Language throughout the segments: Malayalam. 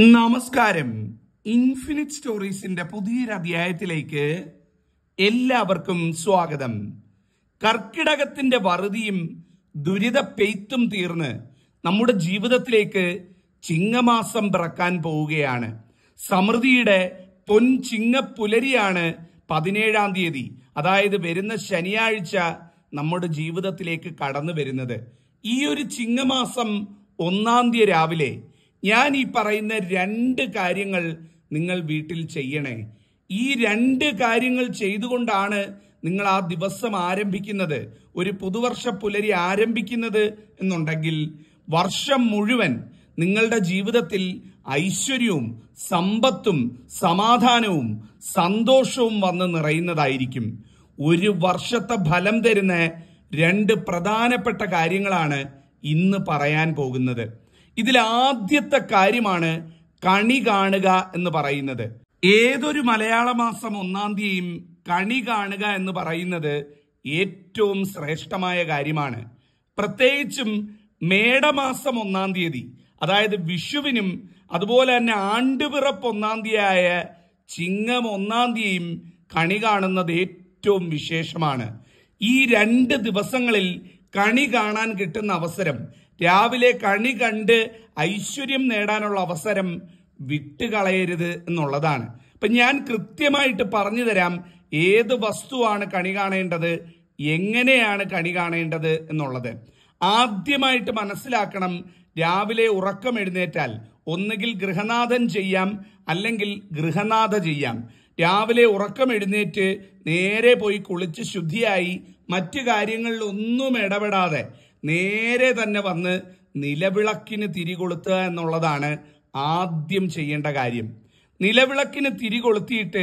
നമസ്കാരം ഇൻഫിനിറ്റ് സ്റ്റോറീസിന്റെ പുതിയൊരു അധ്യായത്തിലേക്ക് എല്ലാവർക്കും സ്വാഗതം കർക്കിടകത്തിന്റെ വറുതിയും ദുരിത പെയ്ത്തും തീർന്ന് നമ്മുടെ ജീവിതത്തിലേക്ക് ചിങ്ങമാസം പിറക്കാൻ പോവുകയാണ് സമൃദ്ധിയുടെ പൊൻ പുലരിയാണ് പതിനേഴാം തീയതി അതായത് വരുന്ന ശനിയാഴ്ച നമ്മുടെ ജീവിതത്തിലേക്ക് കടന്നു വരുന്നത് ഈ ഒരു ചിങ്ങമാസം ഒന്നാം തീയതി രാവിലെ ഞാൻ ഈ പറയുന്ന രണ്ട് കാര്യങ്ങൾ നിങ്ങൾ വീട്ടിൽ ചെയ്യണേ ഈ രണ്ട് കാര്യങ്ങൾ ചെയ്തുകൊണ്ടാണ് നിങ്ങൾ ആ ദിവസം ആരംഭിക്കുന്നത് ഒരു പുതുവർഷ പുലരി ആരംഭിക്കുന്നത് എന്നുണ്ടെങ്കിൽ വർഷം മുഴുവൻ നിങ്ങളുടെ ജീവിതത്തിൽ ഐശ്വര്യവും സമ്പത്തും സമാധാനവും സന്തോഷവും വന്ന് നിറയുന്നതായിരിക്കും ഒരു വർഷത്തെ ഫലം തരുന്ന രണ്ട് പ്രധാനപ്പെട്ട കാര്യങ്ങളാണ് ഇന്ന് പറയാൻ പോകുന്നത് ആദ്യത്തെ കാര്യമാണ് കണി കാണുക എന്ന് പറയുന്നത് ഏതൊരു മലയാള മാസം ഒന്നാം തീയതിയും കണി കാണുക എന്ന് പറയുന്നത് ഏറ്റവും ശ്രേഷ്ഠമായ കാര്യമാണ് പ്രത്യേകിച്ചും മേടമാസം ഒന്നാം തീയതി അതായത് വിഷുവിനും അതുപോലെ തന്നെ ആണ്ടുപിറപ്പ് ഒന്നാം തീയതിയായ ചിങ്ങം ഒന്നാം തീയതിയും കണി കാണുന്നത് ഏറ്റവും വിശേഷമാണ് ഈ രണ്ട് ദിവസങ്ങളിൽ കണി കാണാൻ കിട്ടുന്ന അവസരം രാവിലെ കണി കണ്ട് ഐശ്വര്യം നേടാനുള്ള അവസരം വിട്ടുകളയരുത് എന്നുള്ളതാണ് ഇപ്പൊ ഞാൻ കൃത്യമായിട്ട് പറഞ്ഞു തരാം ഏത് വസ്തുവാണ് കണി കാണേണ്ടത് എങ്ങനെയാണ് കണി കാണേണ്ടത് എന്നുള്ളത് ആദ്യമായിട്ട് മനസ്സിലാക്കണം രാവിലെ ഉറക്കം എഴുന്നേറ്റാൽ ഒന്നുകിൽ ഗൃഹനാഥൻ ചെയ്യാം അല്ലെങ്കിൽ ഗൃഹനാഥ ചെയ്യാം രാവിലെ ഉറക്കം എഴുന്നേറ്റ് നേരെ പോയി കുളിച്ച് ശുദ്ധിയായി മറ്റു കാര്യങ്ങളിലൊന്നും ഇടപെടാതെ നേരെ തന്നെ വന്ന് നിലവിളക്കിന് തിരികൊളുത്തുക എന്നുള്ളതാണ് ആദ്യം ചെയ്യേണ്ട കാര്യം നിലവിളക്കിന് തിരികൊളുത്തിയിട്ട്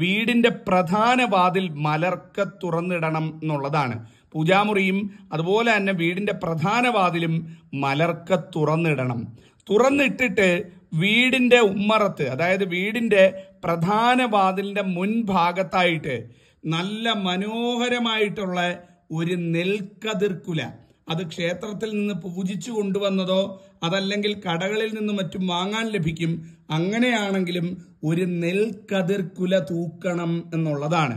വീടിന്റെ പ്രധാന വാതിൽ മലർക്ക തുറന്നിടണം എന്നുള്ളതാണ് പൂജാമുറിയും അതുപോലെ തന്നെ വീടിന്റെ പ്രധാന വാതിലും മലർക്ക തുറന്നിടണം തുറന്നിട്ടിട്ട് വീടിന്റെ ഉമ്മറത്ത് അതായത് വീടിന്റെ പ്രധാന വാതിലിന്റെ മുൻഭാഗത്തായിട്ട് നല്ല മനോഹരമായിട്ടുള്ള ഒരു നെൽക്കതിർക്കുല അത് ക്ഷേത്രത്തിൽ നിന്ന് പൂജിച്ചു കൊണ്ടുവന്നതോ അതല്ലെങ്കിൽ കടകളിൽ നിന്ന് മറ്റും വാങ്ങാൻ ലഭിക്കും അങ്ങനെയാണെങ്കിലും ഒരു നെൽക്കതിർക്കുല തൂക്കണം എന്നുള്ളതാണ്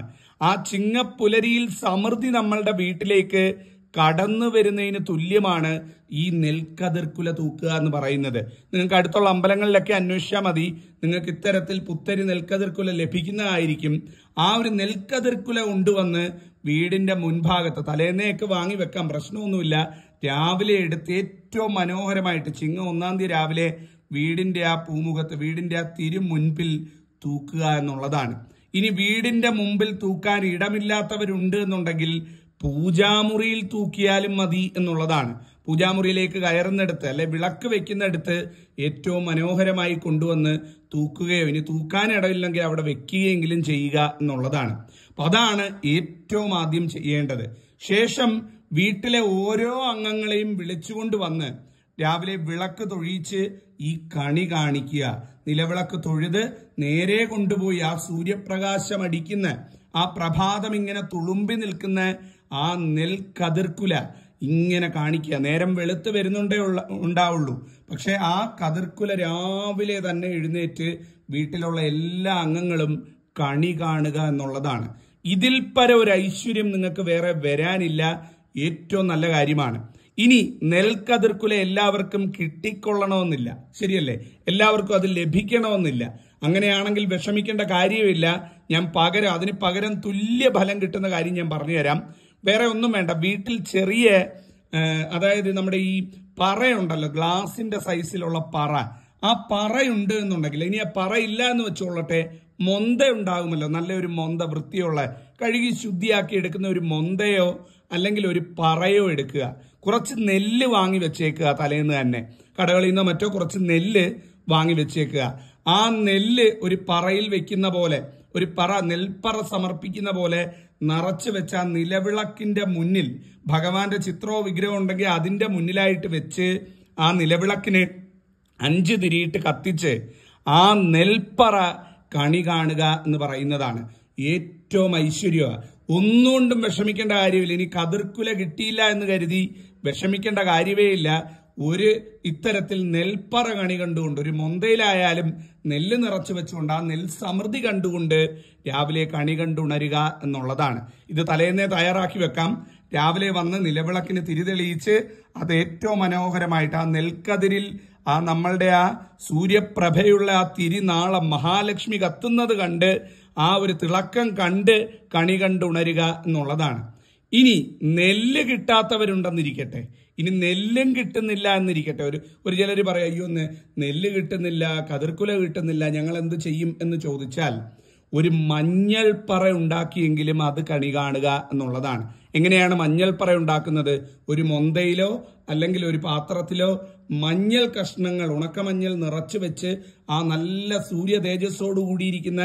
ആ ചിങ്ങപ്പുലരിയിൽ സമൃദ്ധി നമ്മളുടെ വീട്ടിലേക്ക് കടന്നു വരുന്നതിന് തുല്യമാണ് ഈ നെൽക്കതിർക്കുല തൂക്കുക എന്ന് പറയുന്നത് നിങ്ങൾക്ക് അടുത്തുള്ള അമ്പലങ്ങളിലൊക്കെ അന്വേഷിച്ചാൽ മതി നിങ്ങൾക്ക് ഇത്തരത്തിൽ പുത്തരി നെൽക്കതിർക്കുല ലഭിക്കുന്നതായിരിക്കും ആ ഒരു നെൽക്കതിർക്കുല കൊണ്ടുവന്ന് വീടിന്റെ മുൻഭാഗത്ത് തലേന്നേക്ക് വാങ്ങി വെക്കാം പ്രശ്നമൊന്നുമില്ല രാവിലെ എടുത്ത് ഏറ്റവും മനോഹരമായിട്ട് ചിങ്ങ ഒന്നാം തീയതി രാവിലെ വീടിന്റെ ആ പൂമുഖത്ത് വീടിന്റെ ആ തിരു മുൻപിൽ തൂക്കുക എന്നുള്ളതാണ് ഇനി വീടിന്റെ മുമ്പിൽ തൂക്കാൻ ഇടമില്ലാത്തവരുണ്ട് എന്നുണ്ടെങ്കിൽ പൂജാമുറിയിൽ തൂക്കിയാലും മതി എന്നുള്ളതാണ് പൂജാമുറിയിലേക്ക് കയറുന്നിടത്ത് അല്ലെ വിളക്ക് വെക്കുന്നിടത്ത് ഏറ്റവും മനോഹരമായി കൊണ്ടുവന്ന് തൂക്കുകയോ ഇനി തൂക്കാൻ ഇടവില്ലെങ്കിൽ അവിടെ വെക്കുകയെങ്കിലും ചെയ്യുക എന്നുള്ളതാണ് അപ്പൊ അതാണ് ഏറ്റവും ആദ്യം ചെയ്യേണ്ടത് ശേഷം വീട്ടിലെ ഓരോ അംഗങ്ങളെയും വിളിച്ചുകൊണ്ട് വന്ന് രാവിലെ വിളക്ക് തൊഴിച്ച് ഈ കണി കാണിക്കുക നിലവിളക്ക് തൊഴുത് നേരെ കൊണ്ടുപോയി ആ സൂര്യപ്രകാശം അടിക്കുന്ന ആ പ്രഭാതം ഇങ്ങനെ തുളുമ്പി നിൽക്കുന്ന ആ നെൽക്കതിർക്കുല ഇങ്ങനെ കാണിക്കുക നേരം വെളുത്ത് വരുന്നുണ്ടേ ഉള്ള ഉണ്ടാവുള്ളൂ പക്ഷെ ആ കതിർക്കുല രാവിലെ തന്നെ എഴുന്നേറ്റ് വീട്ടിലുള്ള എല്ലാ അംഗങ്ങളും കണി കാണുക എന്നുള്ളതാണ് ഇതിൽ പര ഒരു ഐശ്വര്യം നിങ്ങൾക്ക് വേറെ വരാനില്ല ഏറ്റവും നല്ല കാര്യമാണ് ഇനി നെൽക്കതിർക്കുല എല്ലാവർക്കും കിട്ടിക്കൊള്ളണമെന്നില്ല ശരിയല്ലേ എല്ലാവർക്കും അത് ലഭിക്കണമെന്നില്ല അങ്ങനെയാണെങ്കിൽ വിഷമിക്കേണ്ട കാര്യമില്ല ഞാൻ പകരം അതിന് പകരം തുല്യ ഫലം കിട്ടുന്ന കാര്യം ഞാൻ പറഞ്ഞുതരാം വേറെ ഒന്നും വേണ്ട വീട്ടിൽ ചെറിയ അതായത് നമ്മുടെ ഈ പറയുണ്ടല്ലോ ഗ്ലാസിന്റെ സൈസിലുള്ള പറ ആ പറയുണ്ട് എന്നുണ്ടെങ്കിൽ ഇനി ആ ഇല്ല എന്ന് വെച്ചോളട്ടെ മൊന്ത ഉണ്ടാകുമല്ലോ നല്ലൊരു മൊന്ത വൃത്തിയുള്ള കഴുകി ശുദ്ധിയാക്കി എടുക്കുന്ന ഒരു മൊന്തയോ അല്ലെങ്കിൽ ഒരു പറയോ എടുക്കുക കുറച്ച് നെല്ല് വാങ്ങി വെച്ചേക്കുക തലേന്ന് തന്നെ കടകളിൽ നിന്നോ മറ്റോ കുറച്ച് നെല്ല് വാങ്ങി വെച്ചേക്കുക ആ നെല്ല് ഒരു പറയിൽ വെക്കുന്ന പോലെ ഒരു പറ നെൽപ്പറ സമർപ്പിക്കുന്ന പോലെ നിറച്ചു വെച്ച ആ നിലവിളക്കിന്റെ മുന്നിൽ ഭഗവാന്റെ ചിത്രവും വിഗ്രഹം ഉണ്ടെങ്കിൽ അതിന്റെ മുന്നിലായിട്ട് വെച്ച് ആ നിലവിളക്കിന് അഞ്ച് തിരിയിട്ട് കത്തിച്ച് ആ നെൽപ്പറ കണി കാണുക എന്ന് പറയുന്നതാണ് ഏറ്റവും ഐശ്വര്യമാണ് ഒന്നുകൊണ്ടും വിഷമിക്കേണ്ട കാര്യമില്ല ഇനി കതിർക്കുല കിട്ടിയില്ല എന്ന് കരുതി വിഷമിക്കേണ്ട കാര്യമേ ഇല്ല ഒരു ഇത്തരത്തിൽ നെൽപ്പറ കണി കണ്ടുകൊണ്ട് ഒരു മൊന്തയിലായാലും നെല്ല് നിറച്ചു വെച്ചുകൊണ്ട് ആ നെൽ സമൃദ്ധി കണ്ടുകൊണ്ട് രാവിലെ കണി കണ്ടുണരുക എന്നുള്ളതാണ് ഇത് തലേന്നേ തയ്യാറാക്കി വെക്കാം രാവിലെ വന്ന് നിലവിളക്കിന് തിരിതെളിയിച്ച് അത് ഏറ്റവും മനോഹരമായിട്ട് ആ നെൽക്കതിരിൽ ആ നമ്മളുടെ ആ സൂര്യപ്രഭയുള്ള ആ തിരിനാളം മഹാലക്ഷ്മി കത്തുന്നത് കണ്ട് ആ ഒരു തിളക്കം കണ്ട് കണി കണ്ടുണരുക എന്നുള്ളതാണ് ഇനി നെല്ല് കിട്ടാത്തവരുണ്ടെന്നിരിക്കട്ടെ ഇനി നെല്ലും കിട്ടുന്നില്ല എന്നിരിക്കട്ടെ ഒരു ഒരു ചിലർ പറയാം അയ്യോ നെല്ല് കിട്ടുന്നില്ല കതിർക്കുല കിട്ടുന്നില്ല ഞങ്ങൾ എന്ത് ചെയ്യും എന്ന് ചോദിച്ചാൽ ഒരു മഞ്ഞൾപ്പറ ഉണ്ടാക്കിയെങ്കിലും അത് കണി കാണുക എന്നുള്ളതാണ് എങ്ങനെയാണ് മഞ്ഞൾപ്പറ ഉണ്ടാക്കുന്നത് ഒരു മൊന്തയിലോ അല്ലെങ്കിൽ ഒരു പാത്രത്തിലോ മഞ്ഞൾ കഷ്ണങ്ങൾ ഉണക്കമഞ്ഞൾ നിറച്ചു വെച്ച് ആ നല്ല സൂര്യ തേജസ്സോടു കൂടിയിരിക്കുന്ന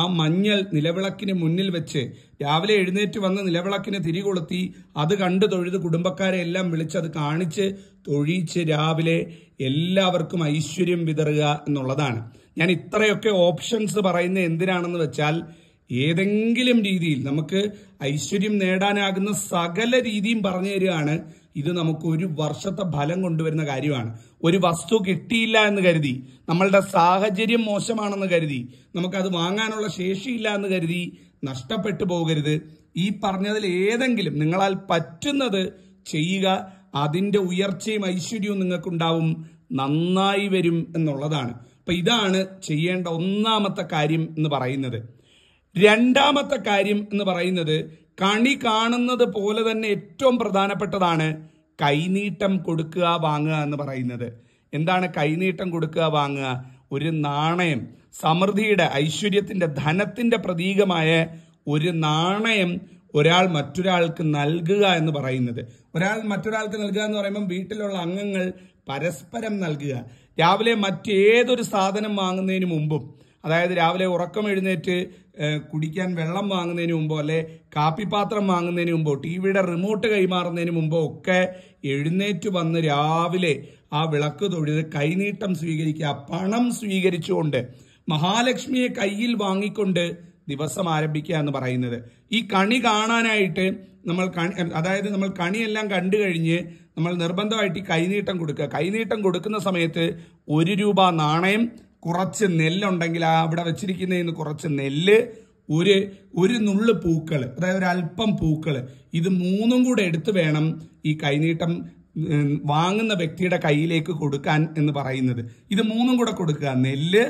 ആ മഞ്ഞൾ നിലവിളക്കിന് മുന്നിൽ വെച്ച് രാവിലെ എഴുന്നേറ്റ് വന്ന് നിലവിളക്കിന് തിരികൊളുത്തി അത് കണ്ട് തൊഴുത് കുടുംബക്കാരെ എല്ലാം വിളിച്ച് അത് കാണിച്ച് തൊഴിച്ച് രാവിലെ എല്ലാവർക്കും ഐശ്വര്യം വിതറുക എന്നുള്ളതാണ് ഞാൻ ഇത്രയൊക്കെ ഓപ്ഷൻസ് പറയുന്നത് എന്തിനാണെന്ന് വെച്ചാൽ ഏതെങ്കിലും രീതിയിൽ നമുക്ക് ഐശ്വര്യം നേടാനാകുന്ന സകല രീതിയും പറഞ്ഞു തരികയാണ് ഇത് നമുക്ക് ഒരു വർഷത്തെ ഫലം കൊണ്ടുവരുന്ന കാര്യമാണ് ഒരു വസ്തു കിട്ടിയില്ല എന്ന് കരുതി നമ്മളുടെ സാഹചര്യം മോശമാണെന്ന് കരുതി നമുക്കത് വാങ്ങാനുള്ള ശേഷിയില്ല എന്ന് കരുതി നഷ്ടപ്പെട്ടു പോകരുത് ഈ പറഞ്ഞതിൽ ഏതെങ്കിലും നിങ്ങളാൽ പറ്റുന്നത് ചെയ്യുക അതിന്റെ ഉയർച്ചയും ഐശ്വര്യവും നിങ്ങൾക്കുണ്ടാവും നന്നായി വരും എന്നുള്ളതാണ് അപ്പൊ ഇതാണ് ചെയ്യേണ്ട ഒന്നാമത്തെ കാര്യം എന്ന് പറയുന്നത് രണ്ടാമത്തെ കാര്യം എന്ന് പറയുന്നത് കണി കാണുന്നത് പോലെ തന്നെ ഏറ്റവും പ്രധാനപ്പെട്ടതാണ് കൈനീട്ടം കൊടുക്കുക വാങ്ങുക എന്ന് പറയുന്നത് എന്താണ് കൈനീട്ടം കൊടുക്കുക വാങ്ങുക ഒരു നാണയം സമൃദ്ധിയുടെ ഐശ്വര്യത്തിന്റെ ധനത്തിന്റെ പ്രതീകമായ ഒരു നാണയം ഒരാൾ മറ്റൊരാൾക്ക് നൽകുക എന്ന് പറയുന്നത് ഒരാൾ മറ്റൊരാൾക്ക് നൽകുക എന്ന് പറയുമ്പോൾ വീട്ടിലുള്ള അംഗങ്ങൾ പരസ്പരം നൽകുക രാവിലെ മറ്റേതൊരു സാധനം വാങ്ങുന്നതിന് മുമ്പും അതായത് രാവിലെ ഉറക്കം എഴുന്നേറ്റ് കുടിക്കാൻ വെള്ളം വാങ്ങുന്നതിന് മുമ്പോ അല്ലെ കാപ്പിപാത്രം വാങ്ങുന്നതിന് മുമ്പോ ടി വിയുടെ റിമോട്ട് കൈമാറുന്നതിന് മുമ്പോ ഒക്കെ എഴുന്നേറ്റ് വന്ന് രാവിലെ ആ വിളക്ക് തൊഴുത് കൈനീട്ടം സ്വീകരിക്കുക പണം സ്വീകരിച്ചുകൊണ്ട് മഹാലക്ഷ്മിയെ കയ്യിൽ വാങ്ങിക്കൊണ്ട് ദിവസം ആരംഭിക്കുക എന്ന് പറയുന്നത് ഈ കണി കാണാനായിട്ട് നമ്മൾ അതായത് നമ്മൾ കണിയെല്ലാം കണ്ടു കഴിഞ്ഞ് നമ്മൾ നിർബന്ധമായിട്ട് ഈ കൈനീട്ടം കൊടുക്കുക കൈനീട്ടം കൊടുക്കുന്ന സമയത്ത് ഒരു രൂപ നാണയം കുറച്ച് നെല്ലുണ്ടെങ്കിൽ ആ അവിടെ വെച്ചിരിക്കുന്നതിന് കുറച്ച് നെല്ല് ഒരു ഒരു നുള്ളു പൂക്കൾ അതായത് ഒരു അല്പം പൂക്കൾ ഇത് മൂന്നും കൂടെ എടുത്തു വേണം ഈ കൈനീട്ടം വാങ്ങുന്ന വ്യക്തിയുടെ കയ്യിലേക്ക് കൊടുക്കാൻ എന്ന് പറയുന്നത് ഇത് മൂന്നും കൂടെ കൊടുക്കുക നെല്ല്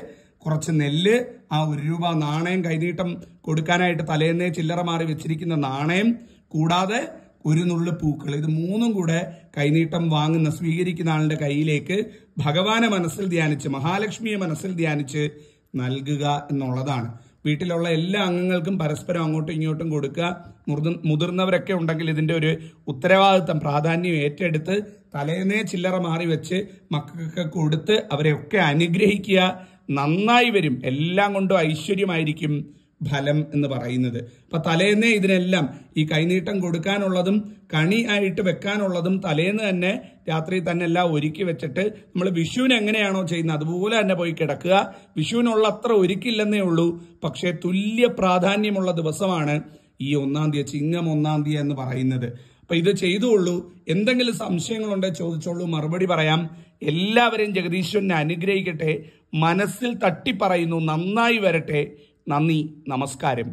കുറച്ച് നെല്ല് ആ ഒരു രൂപ നാണയം കൈനീട്ടം കൊടുക്കാനായിട്ട് തലേന്നേ ചില്ലറ മാറി വെച്ചിരിക്കുന്ന നാണയം കൂടാതെ ഒരു നുള്ളു പൂക്കൾ ഇത് മൂന്നും കൂടെ കൈനീട്ടം വാങ്ങുന്ന സ്വീകരിക്കുന്ന ആളുടെ കയ്യിലേക്ക് ഭഗവാനെ മനസ്സിൽ ധ്യാനിച്ച് മഹാലക്ഷ്മിയെ മനസ്സിൽ ധ്യാനിച്ച് നൽകുക എന്നുള്ളതാണ് വീട്ടിലുള്ള എല്ലാ അംഗങ്ങൾക്കും പരസ്പരം അങ്ങോട്ടും ഇങ്ങോട്ടും കൊടുക്കുക മുതിർന്നവരൊക്കെ ഉണ്ടെങ്കിൽ ഇതിന്റെ ഒരു ഉത്തരവാദിത്തം പ്രാധാന്യം ഏറ്റെടുത്ത് തലേന്നേ ചില്ലറ മാറി വെച്ച് മക്കൾക്കൊക്കെ കൊടുത്ത് അവരെയൊക്കെ അനുഗ്രഹിക്കുക നന്നായി വരും എല്ലാം കൊണ്ടും ഐശ്വര്യമായിരിക്കും ഫലം എന്ന് പറയുന്നത് അപ്പൊ തലേന്നേ ഇതിനെല്ലാം ഈ കൈനീട്ടം കൊടുക്കാനുള്ളതും കണി ആയിട്ട് വെക്കാനുള്ളതും തലേന്ന് തന്നെ രാത്രി തന്നെ എല്ലാം ഒരുക്കി വെച്ചിട്ട് നമ്മൾ വിഷുവിന് എങ്ങനെയാണോ ചെയ്യുന്നത് അതുപോലെ തന്നെ പോയി കിടക്കുക വിഷുവിനുള്ള അത്ര ഒരുക്കില്ലെന്നേ ഉള്ളൂ പക്ഷേ തുല്യ പ്രാധാന്യമുള്ള ദിവസമാണ് ഈ ഒന്നാം തീയതി ചിങ്ങം ഒന്നാം തീയതി എന്ന് പറയുന്നത് അപ്പൊ ഇത് ചെയ്തുകൊള്ളൂ എന്തെങ്കിലും സംശയങ്ങളുണ്ടോ ചോദിച്ചോളൂ മറുപടി പറയാം എല്ലാവരെയും ജഗദീശ്വരനെ അനുഗ്രഹിക്കട്ടെ മനസ്സിൽ തട്ടിപ്പറയുന്നു നന്നായി വരട്ടെ നന്ദി നമസ്കാരം